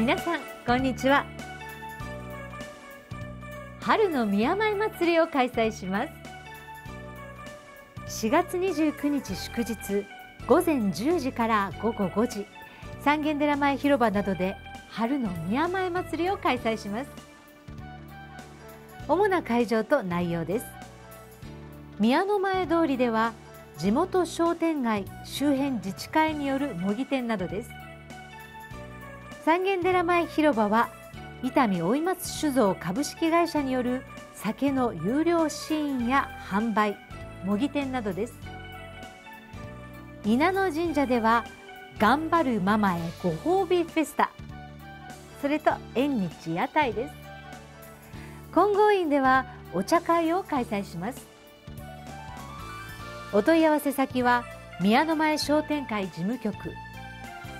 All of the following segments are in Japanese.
皆さんこんにちは春の宮前祭りを開催します4月29日祝日午前10時から午後5時三軒寺前広場などで春の宮前祭りを開催します主な会場と内容です宮の前通りでは地元商店街周辺自治会による模擬店などです三軒寺前広場は伊丹追松酒造株式会社による酒の有料シーンや販売模擬店などです稲野神社では頑張るママへご褒美フェスタそれと縁日屋台です金剛院ではお茶会を開催しますお問い合わせ先は宮の前商店会事務局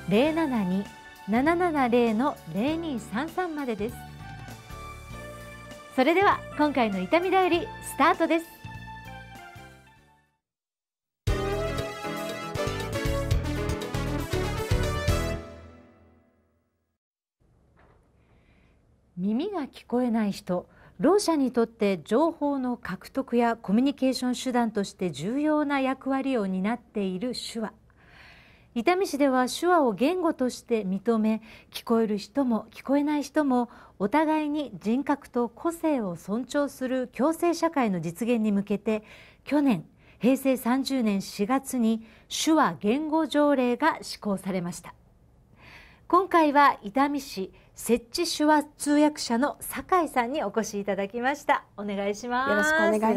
0 7 2 770の0233までですそれでは今回の痛みだよりスタートです耳が聞こえない人ろう者にとって情報の獲得やコミュニケーション手段として重要な役割を担っている手話伊丹市では手話を言語として認め聞こえる人も聞こえない人もお互いに人格と個性を尊重する共生社会の実現に向けて去年平成30年4月に手話言語条例が施行されました今回は伊丹市設置手話通訳者の酒井さんにお越しいただきましたお願いしますよろ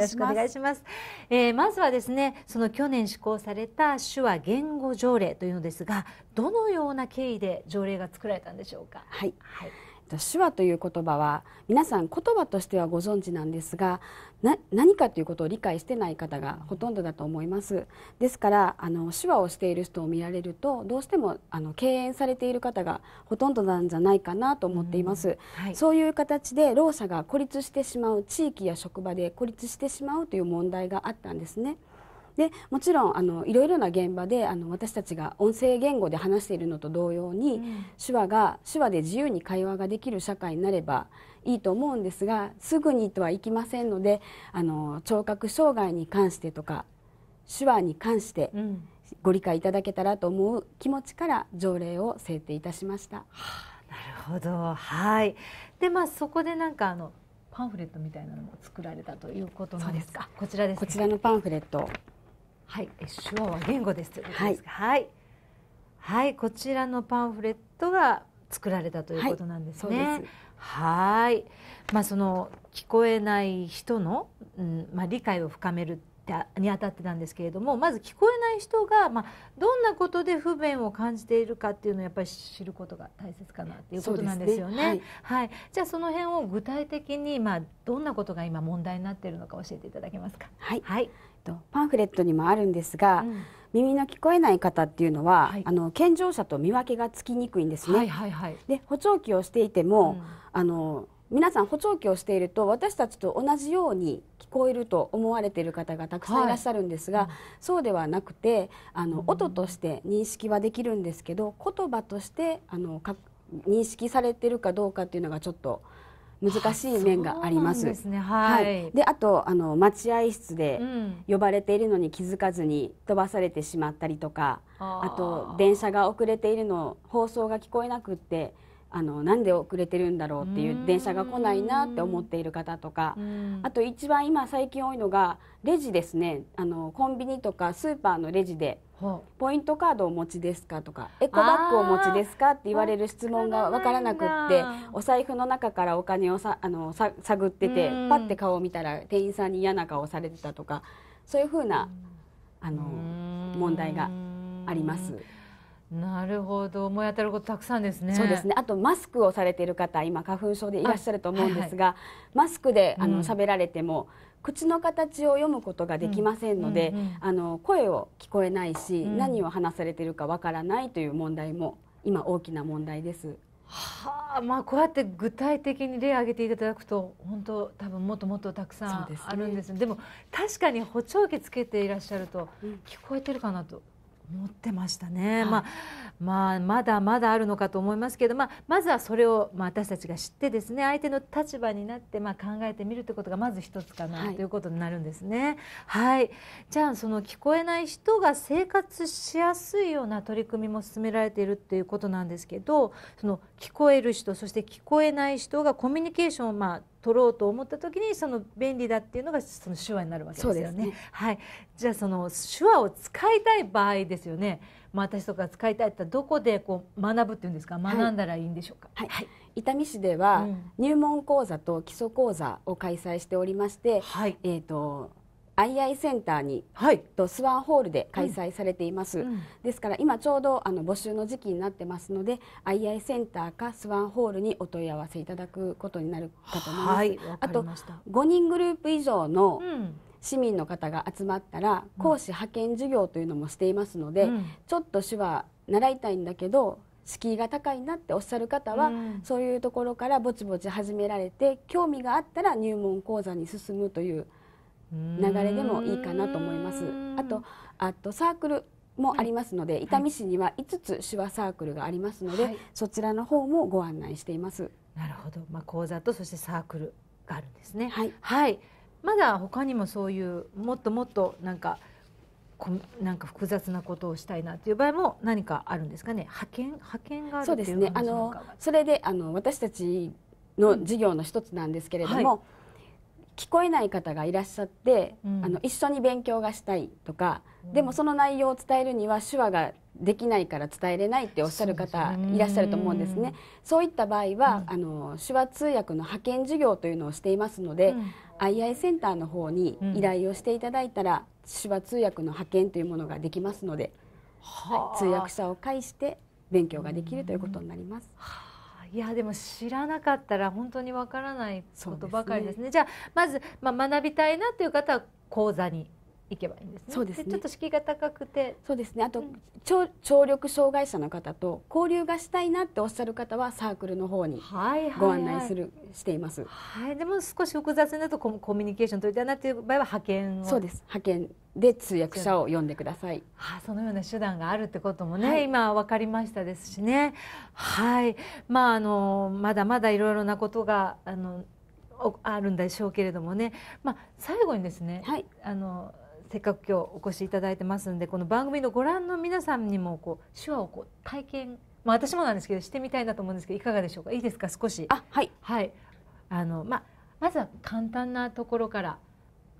しくお願いしますえー、まずはですねその去年施行された手話言語条例というのですがどのような経緯で条例が作られたんでしょうかはい、はい手話という言葉は皆さん言葉としてはご存知なんですがな何かということを理解してない方がほとんどだと思いますですからあの手話をしている人を見られるとどうしてもあの敬遠されている方がほとんどなんじゃないかなと思っています、はい、そういう形でろう者が孤立してしまう地域や職場で孤立してしまうという問題があったんですね。でもちろんあのいろいろな現場であの私たちが音声言語で話しているのと同様に、うん、手話が手話で自由に会話ができる社会になればいいと思うんですがすぐにとはいきませんのであの聴覚障害に関してとか手話に関して、ご理解いただけたらと思う気持ちから条例を制定いたしました。はあ、なるほど、はい。で、まあそこでなんかあのパンフレットみたいなのも作られたということなんですか。こちらです、ね、こちらのパンフレットはい、手話は言語ですということですか。はい、はい、こちらのパンフレットが作られたということなんですね。はい、はいまあその聞こえない人の、うんまあ、理解を深めるにあたってなんですけれどもまず聞こえない人が、まあ、どんなことで不便を感じているかっていうのをやっぱり知ることが大切かなっていうことなんですよね。ねはい、はい、じゃあその辺を具体的に、まあ、どんなことが今問題になっているのか教えていただけますか。はい、はい、とパンフレットにもあるんですが、うん、耳の聞こえない方っていうのは、はい、あの健常者と見分けがつきにくいんですね。はいはいはい、で補聴器をしていても、うん、あの皆さん補聴器をしていると私たちと同じように聞こえると思われている方がたくさんいらっしゃるんですが、はい、そうではなくてあの、うん、音として認識はできるんですけど言葉としてあの認識されてるかどうかっていうのがちょっと難しい面があります。ですね、はい、はい、であとあの待合室で呼ばれているのに気づかずに飛ばされてしまったりとか、うん、あと電車が遅れているの放送が聞こえなくって。あのなんで遅れてるんだろうっていう電車が来ないなって思っている方とかあと一番今最近多いのがレジですねあのコンビニとかスーパーのレジでポイントカードをお持ちですかとかエコバッグをお持ちですかって言われる質問が分からなくってお財布の中からお金をさあのさ探っててパッて顔を見たら店員さんに嫌な顔をされてたとかそういうふうなあの問題があります。なるほど、思い当たることたくさんですね。そうですね。あとマスクをされている方、今花粉症でいらっしゃると思うんですが、はいはい、マスクであの喋られても、うん、口の形を読むことができませんので、うんうんうん、あの声を聞こえないし、うん、何を話されているかわからないという問題も今大きな問題です。はあ、まあこうやって具体的に例挙げていただくと本当多分もっともっとたくさんあるんですで、ねでも、も確かに補聴器つけていらっしゃると聞こえてるかなと持ってましたね、はい、まあまあ、まだまだあるのかと思いますけど、まあ、まずはそれを、まあ、私たちが知ってですね相手の立場になって、まあ、考えてみるということがまず一つかな、はい、ということになるんですね。はい、じゃあその聞こえない人が生活しやすいような取り組みも進められているっていうことなんですけどその聞こえる人そして聞こえない人がコミュニケーションをまあ取ろうと思った時にその便利だっていうのがその手話になるわけですよね。ねはい、じゃあその手話を使いたい場合ですよね。まあ、私とか使いたいってどこでこう学ぶっていうんですか学んだらいいんでしょうか、はい、はい、伊丹市では入門講座と基礎講座を開催しておりまして、はい、えーとアイアイセンターに、はい、とスワンホールで開催されています、うん、ですから今ちょうどあの募集の時期になってますのでアイアイセンターかスワンホールにお問い合わせいただくことになるかと思います、はい、あと五人グループ以上の、市民の方が集まったら講師派遣授業というのもしていますので、うん、ちょっと手話習いたいんだけど敷居が高いなっておっしゃる方は、うん、そういうところからぼちぼち始められて興味があったら入門講座に進むという流れでもいいかなと思います。あとあとサークルもありますので、はい、伊丹市には五つ手話サークルがありますので、はい、そちらの方もご案内しています。なるほど、まあ、講座とそしてサークルがあるんですね。はい、はい、まだ他にもそういうもっともっとなんかこなんか複雑なことをしたいなという場合も何かあるんですかね。派遣派遣があるそうですね。あのそれであの私たちの事業の一つなんですけれども。うんはい聞こえない方がいらっしゃって、うん、あの一緒に勉強がしたいとか、うん、でもその内容を伝えるには手話ができないから伝えれないっておっしゃる方いらっしゃると思うんですね。そういった場合は、うん、あの手話通訳の派遣事業というのをしていますので、うん、II センターの方に依頼をしていただいたら、手話通訳の派遣というものができますので、はい、通訳者を介して勉強ができるということになります。いやでも知らなかったら本当にわからないことばかりですね。すねじゃあまず、まあ、学びたいなという方は講座に行けばいいんですね。そうですね。ちょっと敷居が高くて、そうですね。あと、うん、聴聴力障害者の方と交流がしたいなっておっしゃる方はサークルの方にご案内する、はいはいはい、しています。はい。でも少し複雑になるとコミュニケーション取りたいなっていう場合は派遣を。そうです。派遣で通訳者を読んでください、はあ、そのような手段があるってこともね、はい、今わかりましたですしねはいまああのまだまだいろいろなことがあのあるんでしょうけれどもね、まあ、最後にですね、はい、あのせっかく今日お越しいただいてますんでこの番組のご覧の皆さんにもこう手話をこう体験、まあ、私もなんですけどしてみたいなと思うんですけどいかがでしょうかいいですか少し。あはい、はいあのまあ、まずは簡単なところから。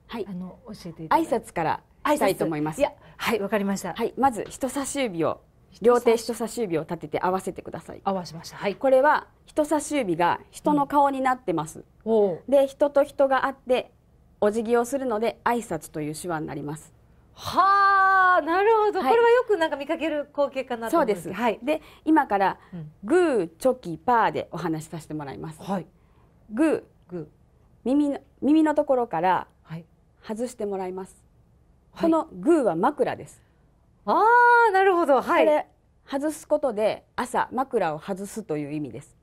はい、あの教えて挨拶からしたいと思います。いやはいわかりました。はいまず人差し指を両手人差し指を立てて合わせてください。合わせました。はい。これは人差し指が人の顔になってます。うん、で人と人があってお辞儀をするので挨拶という手話になります。はあなるほど、はい、これはよくなんか見かける光景かなと思うんですそうです、はい、で今からグーチョキパーでお話しさせてもらいます、はい、グーグー耳の耳のところから外してもらいます。はい、このグーは枕です。ああ、なるほど。はい。これ外すことで朝枕を外すという意味です。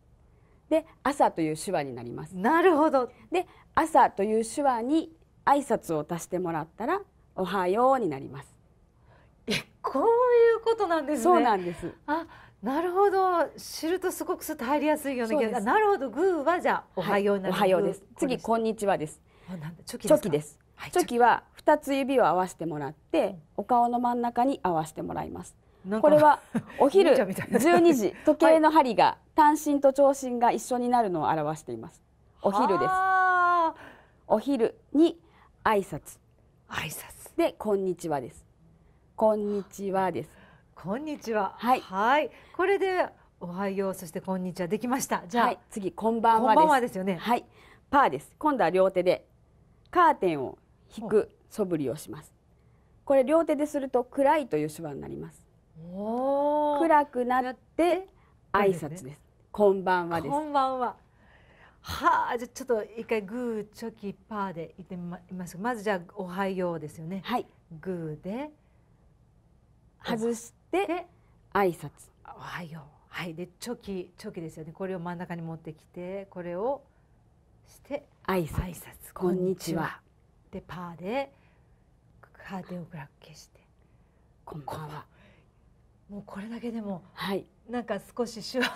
で、朝という手話になります。なるほど。で、朝という手話に挨拶を足してもらったらおはようになります。え、こういうことなんですね。そうなんです。あ、なるほど。知るとすごくすっと入りやすいような気が。なるほど。グーはじゃおはよう、はい、おはようです。次こんにちはです。あ、なんだ。チョキです。チョキは二つ指を合わせてもらって、お顔の真ん中に合わせてもらいます。これはお昼十二時 時計の針が単身と長身が一緒になるのを表しています。お昼です。お昼に挨拶。挨拶。でこんにちはです。こんにちはです。こんにちは。はい。これでおはようそしてこんにちはできました。じゃあ、はい、次こんばんはです。こんばんはですよね。はい。パーです。今度は両手でカーテンを引く素振りをしますこれ両手ですると暗いという手話になります暗くなって挨拶です、こんばんはですこんばんははあじゃちょっと一回グーチョキパーで言ってみますまずじゃおはようですよねはいグーで外して挨拶おはようはいでチョキチョキですよねこれを真ん中に持ってきてこれをして挨拶挨拶こんにちはでパーでカーテンを暗く消して「こんばんは」もうこれだけでも、はい、なんか少し手話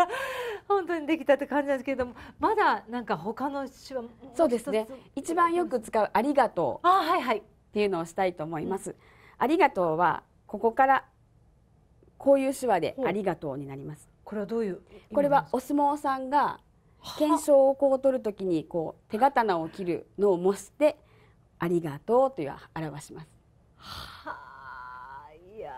本当にできたって感じなんですけれどもまだなんか他の手話そうですね一番よく使う「ありがとう」あははいい、っていうのをしたいと思います。うん、ありがとうはここからこういう手話で「ありがとう」になります。これはどういうこれはお相撲さんが検証をこう取るときにこう手刀を切るのを模してありがとうという表します。はあ、いや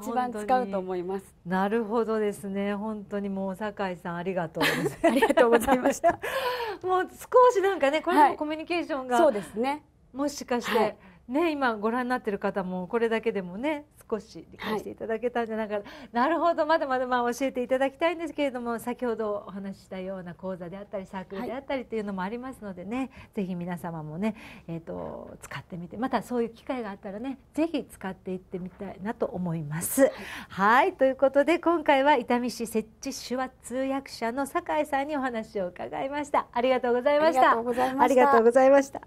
一番使うと思います。なるほどですね。本当にもう酒井さんありがとう ありがとうございました。もう少しなんかね、これもコミュニケーションが、はい、そうですね。もしかして、はいね、今ご覧になってる方もこれだけでもね少し理解していただけたんじゃないかな、はい、なるほどまだまだまあ教えていただきたいんですけれども先ほどお話ししたような講座であったりサークルであったりというのもありますのでね、はい、ぜひ皆様もね、えーと、と使ってみてまたそういう機会があったらねぜひ使っていってみたいなと思います。はい、はいということで今回は伊丹市設置手話通訳者の酒井さんにお話を伺いました。ありがとうございました。ありがとうございました。